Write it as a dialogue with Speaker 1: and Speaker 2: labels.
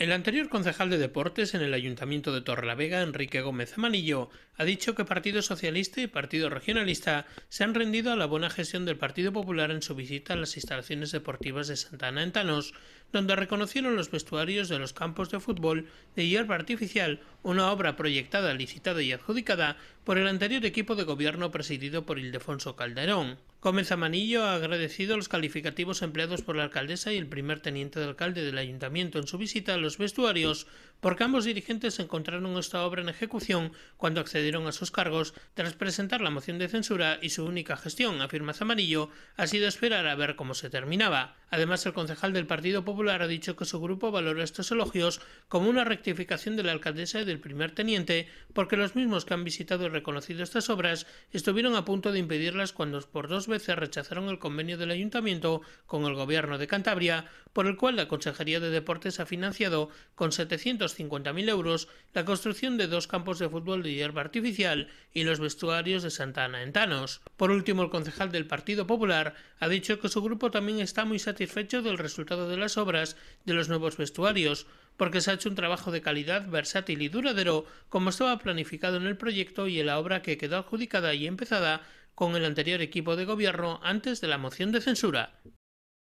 Speaker 1: El anterior concejal de deportes en el Ayuntamiento de Torrelavega, Enrique Gómez Amanillo, ha dicho que Partido Socialista y Partido Regionalista se han rendido a la buena gestión del Partido Popular en su visita a las instalaciones deportivas de Santana en Tanos, donde reconocieron los vestuarios de los campos de fútbol de hierba artificial, una obra proyectada, licitada y adjudicada por el anterior equipo de gobierno presidido por Ildefonso Calderón. Gómez Amanillo ha agradecido los calificativos empleados por la alcaldesa y el primer teniente de alcalde del ayuntamiento en su visita a los vestuarios, porque ambos dirigentes encontraron esta obra en ejecución cuando accedieron a sus cargos tras presentar la moción de censura y su única gestión, afirma Zamarillo, ha sido esperar a ver cómo se terminaba. Además, el concejal del Partido Popular ha dicho que su grupo valoró estos elogios como una rectificación de la alcaldesa y del primer teniente, porque los mismos que han visitado y reconocido estas obras estuvieron a punto de impedirlas cuando por dos veces rechazaron el convenio del ayuntamiento con el gobierno de Cantabria, por el cual la Consejería de Deportes ha financiado con 750.000 euros la construcción de dos campos de fútbol de hierba artificial y los vestuarios de Santa Ana en Tanos. Por último, el concejal del Partido Popular ha dicho que su grupo también está muy satisfecho satisfecho del resultado de las obras, de los nuevos vestuarios, porque se ha hecho un trabajo de calidad, versátil y duradero, como estaba planificado en el proyecto y en la obra que quedó adjudicada y empezada con el anterior equipo de gobierno antes de la moción de censura.